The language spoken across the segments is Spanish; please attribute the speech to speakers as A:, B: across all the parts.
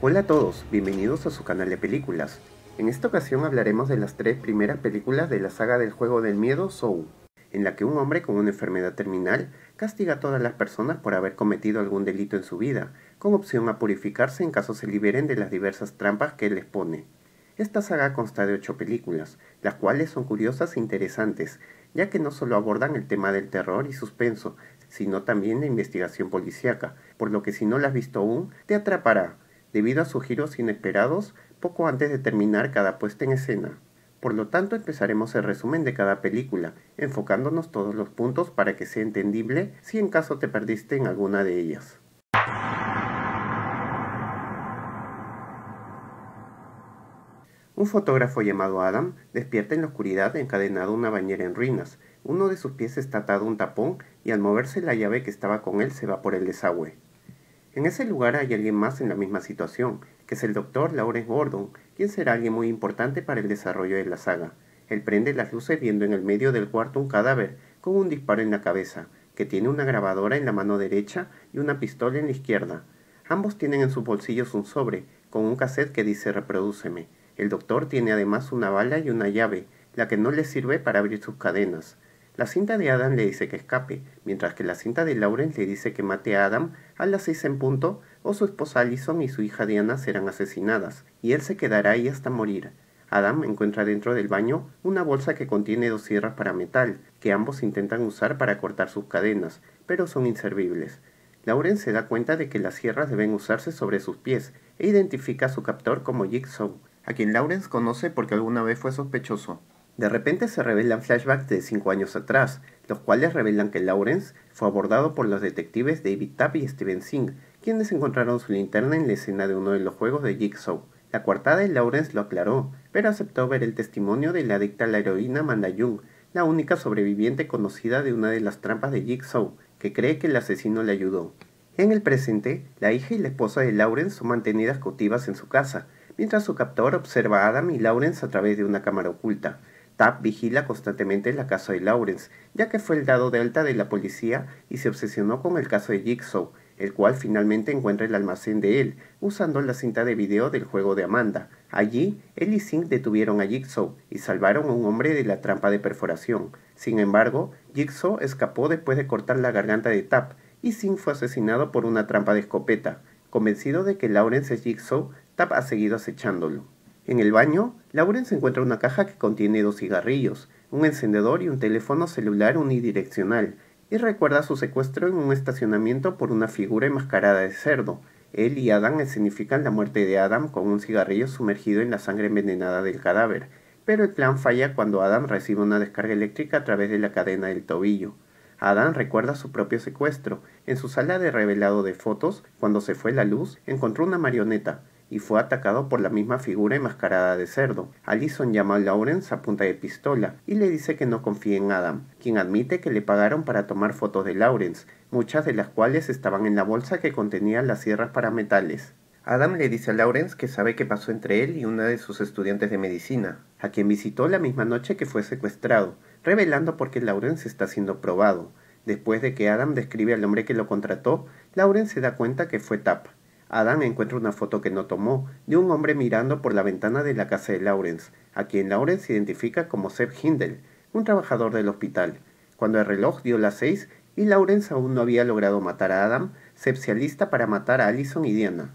A: Hola a todos, bienvenidos a su canal de películas. En esta ocasión hablaremos de las tres primeras películas de la saga del juego del miedo Soul, en la que un hombre con una enfermedad terminal castiga a todas las personas por haber cometido algún delito en su vida, con opción a purificarse en caso se liberen de las diversas trampas que les pone. Esta saga consta de ocho películas, las cuales son curiosas e interesantes, ya que no solo abordan el tema del terror y suspenso, sino también la investigación policíaca, por lo que si no la has visto aún, te atrapará debido a sus giros inesperados poco antes de terminar cada puesta en escena. Por lo tanto, empezaremos el resumen de cada película, enfocándonos todos los puntos para que sea entendible si en caso te perdiste en alguna de ellas. Un fotógrafo llamado Adam despierta en la oscuridad encadenado a una bañera en ruinas. Uno de sus pies está atado a un tapón y al moverse la llave que estaba con él se va por el desagüe. En ese lugar hay alguien más en la misma situación, que es el doctor Lawrence Gordon, quien será alguien muy importante para el desarrollo de la saga. Él prende las luces viendo en el medio del cuarto un cadáver con un disparo en la cabeza, que tiene una grabadora en la mano derecha y una pistola en la izquierda. Ambos tienen en sus bolsillos un sobre con un cassette que dice Reproduceme. El doctor tiene además una bala y una llave, la que no le sirve para abrir sus cadenas. La cinta de Adam le dice que escape, mientras que la cinta de Lawrence le dice que mate a Adam a las seis en punto, o su esposa Allison y su hija Diana serán asesinadas, y él se quedará ahí hasta morir. Adam encuentra dentro del baño una bolsa que contiene dos sierras para metal, que ambos intentan usar para cortar sus cadenas, pero son inservibles. Lawrence se da cuenta de que las sierras deben usarse sobre sus pies e identifica a su captor como Jigsaw, a quien Lawrence conoce porque alguna vez fue sospechoso. De repente se revelan flashbacks de 5 años atrás, los cuales revelan que Lawrence fue abordado por los detectives David Tapp y Steven Singh, quienes encontraron su linterna en la escena de uno de los juegos de Jigsaw. La cuartada de Lawrence lo aclaró, pero aceptó ver el testimonio de la adicta a la heroína Amanda Young, la única sobreviviente conocida de una de las trampas de Jigsaw, que cree que el asesino le ayudó. En el presente, la hija y la esposa de Lawrence son mantenidas cautivas en su casa, mientras su captor observa a Adam y Lawrence a través de una cámara oculta. Tap vigila constantemente la casa de Lawrence, ya que fue el dado de alta de la policía y se obsesionó con el caso de Jigsaw, el cual finalmente encuentra el almacén de él, usando la cinta de video del juego de Amanda. Allí, él y Singh detuvieron a Jigsaw y salvaron a un hombre de la trampa de perforación. Sin embargo, Jigsaw escapó después de cortar la garganta de Tap y Singh fue asesinado por una trampa de escopeta. Convencido de que Lawrence es Jigsaw, Tap ha seguido acechándolo. En el baño, se encuentra una caja que contiene dos cigarrillos, un encendedor y un teléfono celular unidireccional, y recuerda su secuestro en un estacionamiento por una figura enmascarada de cerdo. Él y Adam escenifican la muerte de Adam con un cigarrillo sumergido en la sangre envenenada del cadáver, pero el plan falla cuando Adam recibe una descarga eléctrica a través de la cadena del tobillo. Adam recuerda su propio secuestro. En su sala de revelado de fotos, cuando se fue la luz, encontró una marioneta y fue atacado por la misma figura enmascarada de cerdo. Allison llama a Lawrence a punta de pistola y le dice que no confíe en Adam, quien admite que le pagaron para tomar fotos de Lawrence, muchas de las cuales estaban en la bolsa que contenía las sierras para metales. Adam le dice a Lawrence que sabe qué pasó entre él y una de sus estudiantes de medicina, a quien visitó la misma noche que fue secuestrado, revelando por qué Lawrence está siendo probado. Después de que Adam describe al hombre que lo contrató, Lawrence se da cuenta que fue Tap, Adam encuentra una foto que no tomó de un hombre mirando por la ventana de la casa de Lawrence, a quien Lawrence identifica como Seb Hindel, un trabajador del hospital. Cuando el reloj dio las seis y Lawrence aún no había logrado matar a Adam, Seb se alista para matar a Allison y Diana.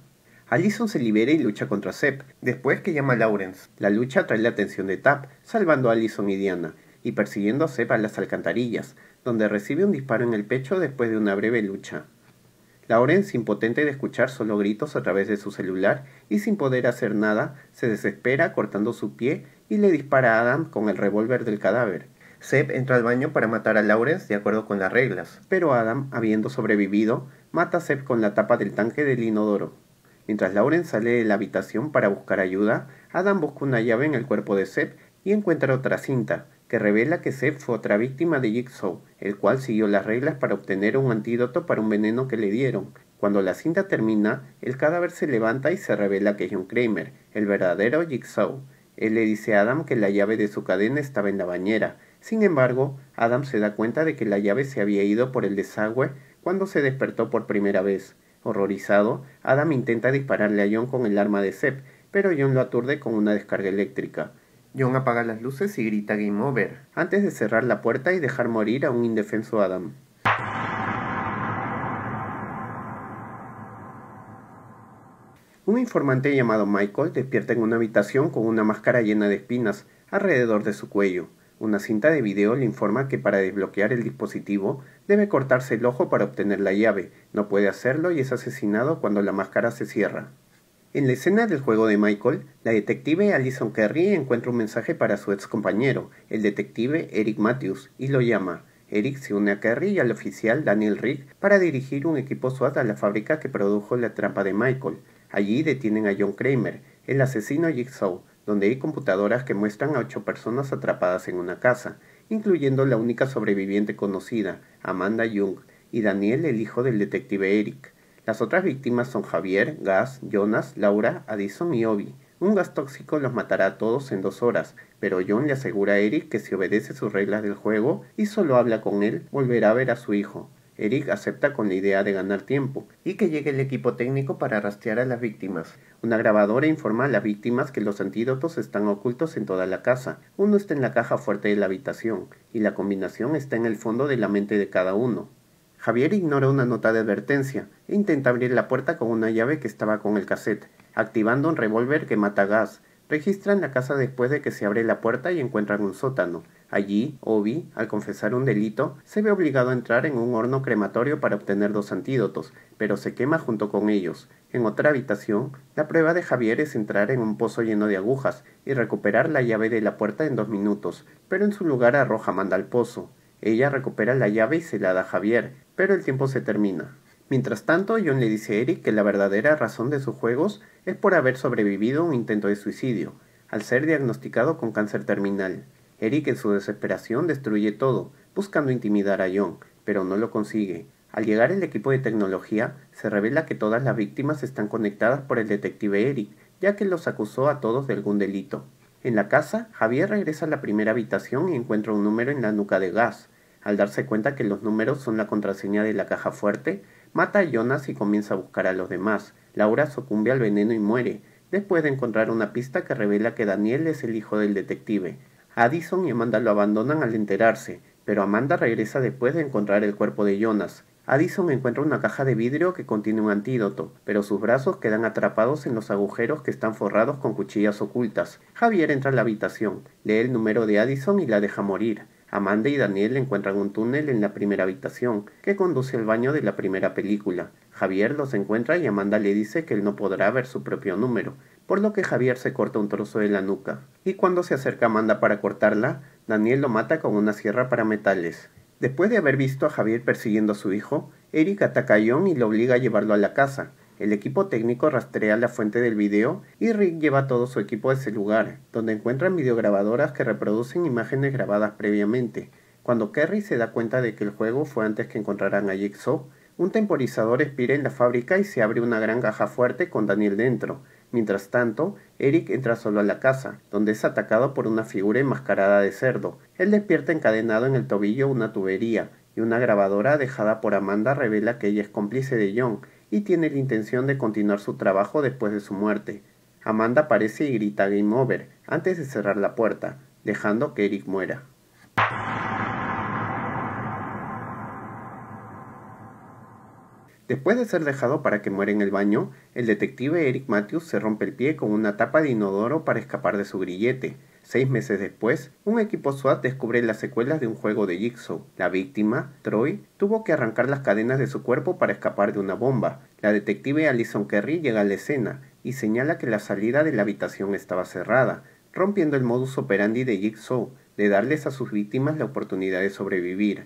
A: Allison se libera y lucha contra Seb, después que llama a Lawrence. La lucha atrae la atención de Tap, salvando a Allison y Diana, y persiguiendo a Seb a las alcantarillas, donde recibe un disparo en el pecho después de una breve lucha. Lawrence, impotente de escuchar solo gritos a través de su celular y sin poder hacer nada, se desespera cortando su pie y le dispara a Adam con el revólver del cadáver. Seb entra al baño para matar a Lawrence de acuerdo con las reglas, pero Adam, habiendo sobrevivido, mata a Seb con la tapa del tanque del inodoro. Mientras Lawrence sale de la habitación para buscar ayuda, Adam busca una llave en el cuerpo de Seb y encuentra otra cinta, que revela que Seth fue otra víctima de Jigsaw, el cual siguió las reglas para obtener un antídoto para un veneno que le dieron. Cuando la cinta termina, el cadáver se levanta y se revela que es John Kramer, el verdadero Jigsaw. Él le dice a Adam que la llave de su cadena estaba en la bañera. Sin embargo, Adam se da cuenta de que la llave se había ido por el desagüe cuando se despertó por primera vez. Horrorizado, Adam intenta dispararle a John con el arma de Sepp, pero John lo aturde con una descarga eléctrica. John apaga las luces y grita Game Over, antes de cerrar la puerta y dejar morir a un indefenso Adam. Un informante llamado Michael despierta en una habitación con una máscara llena de espinas alrededor de su cuello. Una cinta de video le informa que para desbloquear el dispositivo debe cortarse el ojo para obtener la llave. No puede hacerlo y es asesinado cuando la máscara se cierra. En la escena del juego de Michael, la detective Allison Kerry encuentra un mensaje para su ex compañero, el detective Eric Matthews, y lo llama. Eric se une a Kerry y al oficial Daniel Rick para dirigir un equipo SWAT a la fábrica que produjo la trampa de Michael. Allí detienen a John Kramer, el asesino Jigsaw, donde hay computadoras que muestran a ocho personas atrapadas en una casa, incluyendo la única sobreviviente conocida, Amanda Young, y Daniel, el hijo del detective Eric. Las otras víctimas son Javier, Gas, Jonas, Laura, Addison y Obi. Un gas tóxico los matará a todos en dos horas, pero John le asegura a Eric que si obedece sus reglas del juego y solo habla con él, volverá a ver a su hijo. Eric acepta con la idea de ganar tiempo y que llegue el equipo técnico para rastrear a las víctimas. Una grabadora informa a las víctimas que los antídotos están ocultos en toda la casa. Uno está en la caja fuerte de la habitación y la combinación está en el fondo de la mente de cada uno. Javier ignora una nota de advertencia e intenta abrir la puerta con una llave que estaba con el cassette, activando un revólver que mata gas. Registran la casa después de que se abre la puerta y encuentran un sótano. Allí, Obi, al confesar un delito, se ve obligado a entrar en un horno crematorio para obtener dos antídotos, pero se quema junto con ellos. En otra habitación, la prueba de Javier es entrar en un pozo lleno de agujas y recuperar la llave de la puerta en dos minutos, pero en su lugar arroja manda al pozo. Ella recupera la llave y se la da a Javier, pero el tiempo se termina. Mientras tanto, John le dice a Eric que la verdadera razón de sus juegos es por haber sobrevivido a un intento de suicidio, al ser diagnosticado con cáncer terminal. Eric en su desesperación destruye todo, buscando intimidar a John, pero no lo consigue. Al llegar el equipo de tecnología, se revela que todas las víctimas están conectadas por el detective Eric, ya que los acusó a todos de algún delito. En la casa, Javier regresa a la primera habitación y encuentra un número en la nuca de Gas, al darse cuenta que los números son la contraseña de la caja fuerte, mata a Jonas y comienza a buscar a los demás. Laura sucumbe al veneno y muere, después de encontrar una pista que revela que Daniel es el hijo del detective. Addison y Amanda lo abandonan al enterarse, pero Amanda regresa después de encontrar el cuerpo de Jonas. Addison encuentra una caja de vidrio que contiene un antídoto, pero sus brazos quedan atrapados en los agujeros que están forrados con cuchillas ocultas. Javier entra a la habitación, lee el número de Addison y la deja morir. Amanda y Daniel encuentran un túnel en la primera habitación que conduce al baño de la primera película. Javier los encuentra y Amanda le dice que él no podrá ver su propio número, por lo que Javier se corta un trozo de la nuca. Y cuando se acerca Amanda para cortarla, Daniel lo mata con una sierra para metales. Después de haber visto a Javier persiguiendo a su hijo, Eric ataca a John y lo obliga a llevarlo a la casa, el equipo técnico rastrea la fuente del video y Rick lleva a todo su equipo a ese lugar, donde encuentran videograbadoras que reproducen imágenes grabadas previamente. Cuando Kerry se da cuenta de que el juego fue antes que encontraran a Jigsaw, un temporizador expira en la fábrica y se abre una gran caja fuerte con Daniel dentro. Mientras tanto, Eric entra solo a la casa, donde es atacado por una figura enmascarada de cerdo. Él despierta encadenado en el tobillo una tubería, y una grabadora dejada por Amanda revela que ella es cómplice de John, y tiene la intención de continuar su trabajo después de su muerte. Amanda aparece y grita Game Over antes de cerrar la puerta, dejando que Eric muera. Después de ser dejado para que muera en el baño, el detective Eric Matthews se rompe el pie con una tapa de inodoro para escapar de su grillete. Seis meses después, un equipo SWAT descubre las secuelas de un juego de Jigsaw. La víctima, Troy, tuvo que arrancar las cadenas de su cuerpo para escapar de una bomba. La detective Alison Kerry llega a la escena y señala que la salida de la habitación estaba cerrada, rompiendo el modus operandi de Jigsaw de darles a sus víctimas la oportunidad de sobrevivir.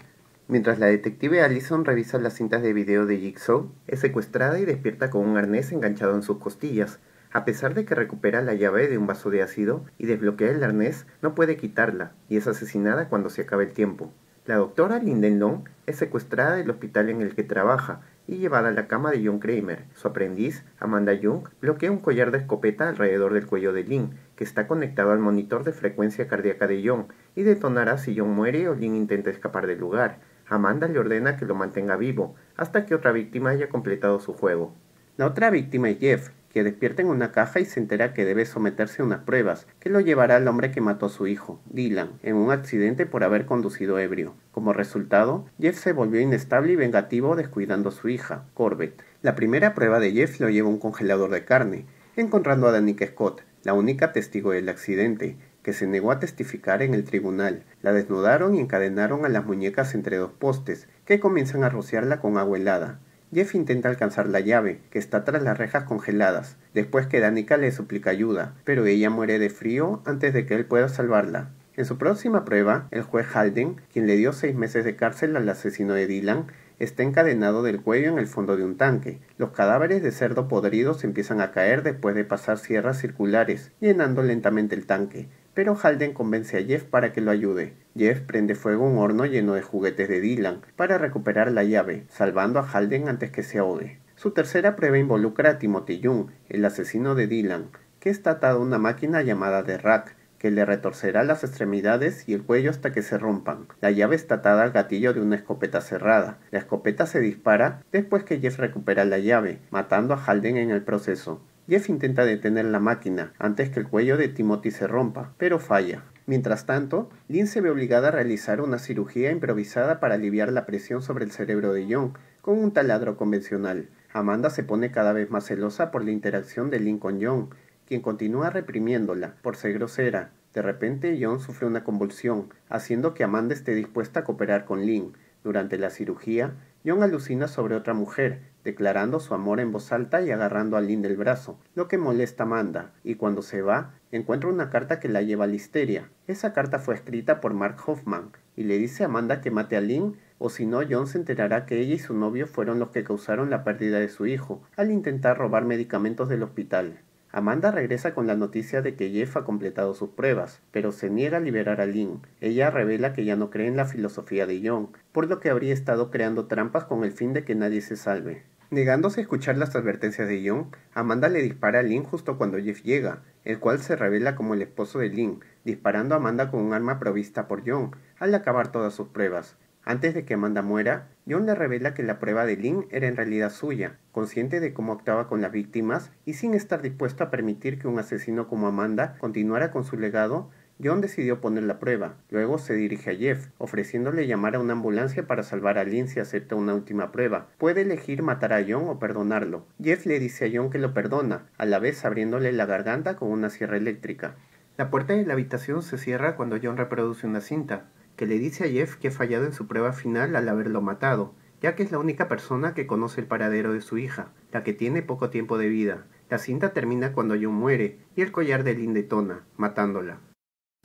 A: Mientras la detective Allison revisa las cintas de video de Jigsaw, es secuestrada y despierta con un arnés enganchado en sus costillas. A pesar de que recupera la llave de un vaso de ácido y desbloquea el arnés, no puede quitarla y es asesinada cuando se acabe el tiempo. La doctora Linden Long es secuestrada del hospital en el que trabaja y llevada a la cama de John Kramer. Su aprendiz, Amanda Young, bloquea un collar de escopeta alrededor del cuello de Lynn, que está conectado al monitor de frecuencia cardíaca de John, y detonará si John muere o Lynn intenta escapar del lugar. Amanda le ordena que lo mantenga vivo, hasta que otra víctima haya completado su juego. La otra víctima es Jeff, despierta en una caja y se entera que debe someterse a unas pruebas, que lo llevará al hombre que mató a su hijo, Dylan, en un accidente por haber conducido ebrio. Como resultado, Jeff se volvió inestable y vengativo descuidando a su hija, Corbett. La primera prueba de Jeff lo lleva a un congelador de carne, encontrando a Danica Scott, la única testigo del accidente, que se negó a testificar en el tribunal. La desnudaron y encadenaron a las muñecas entre dos postes, que comienzan a rociarla con agua helada. Jeff intenta alcanzar la llave, que está tras las rejas congeladas, después que Danica le suplica ayuda, pero ella muere de frío antes de que él pueda salvarla. En su próxima prueba, el juez Halden, quien le dio seis meses de cárcel al asesino de Dylan, está encadenado del cuello en el fondo de un tanque. Los cadáveres de cerdo podridos empiezan a caer después de pasar sierras circulares, llenando lentamente el tanque pero Halden convence a Jeff para que lo ayude. Jeff prende fuego un horno lleno de juguetes de Dylan para recuperar la llave, salvando a Halden antes que se ahogue. Su tercera prueba involucra a Timothy Young, el asesino de Dylan, que está atado a una máquina llamada The Rack, que le retorcerá las extremidades y el cuello hasta que se rompan. La llave está atada al gatillo de una escopeta cerrada. La escopeta se dispara después que Jeff recupera la llave, matando a Halden en el proceso. Jeff intenta detener la máquina antes que el cuello de Timothy se rompa, pero falla. Mientras tanto, Lynn se ve obligada a realizar una cirugía improvisada para aliviar la presión sobre el cerebro de John con un taladro convencional. Amanda se pone cada vez más celosa por la interacción de Lynn con John, quien continúa reprimiéndola por ser grosera. De repente, John sufre una convulsión, haciendo que Amanda esté dispuesta a cooperar con Lynn. Durante la cirugía, John alucina sobre otra mujer, declarando su amor en voz alta y agarrando a Lynn del brazo, lo que molesta a Amanda, y cuando se va, encuentra una carta que la lleva a la histeria. Esa carta fue escrita por Mark Hoffman, y le dice a Amanda que mate a Lynn o si no, John se enterará que ella y su novio fueron los que causaron la pérdida de su hijo al intentar robar medicamentos del hospital. Amanda regresa con la noticia de que Jeff ha completado sus pruebas, pero se niega a liberar a Lynn. Ella revela que ya no cree en la filosofía de John, por lo que habría estado creando trampas con el fin de que nadie se salve. Negándose a escuchar las advertencias de John, Amanda le dispara a Lynn justo cuando Jeff llega, el cual se revela como el esposo de Lynn, disparando a Amanda con un arma provista por John, al acabar todas sus pruebas. Antes de que Amanda muera, John le revela que la prueba de Lynn era en realidad suya, consciente de cómo actuaba con las víctimas y sin estar dispuesto a permitir que un asesino como Amanda continuara con su legado, John decidió poner la prueba. Luego se dirige a Jeff, ofreciéndole llamar a una ambulancia para salvar a Lynn si acepta una última prueba. Puede elegir matar a John o perdonarlo. Jeff le dice a John que lo perdona, a la vez abriéndole la garganta con una sierra eléctrica. La puerta de la habitación se cierra cuando John reproduce una cinta, que le dice a Jeff que ha fallado en su prueba final al haberlo matado, ya que es la única persona que conoce el paradero de su hija, la que tiene poco tiempo de vida. La cinta termina cuando John muere y el collar de Lynn detona, matándola.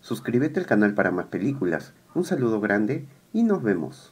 A: Suscríbete al canal para más películas. Un saludo grande y nos vemos.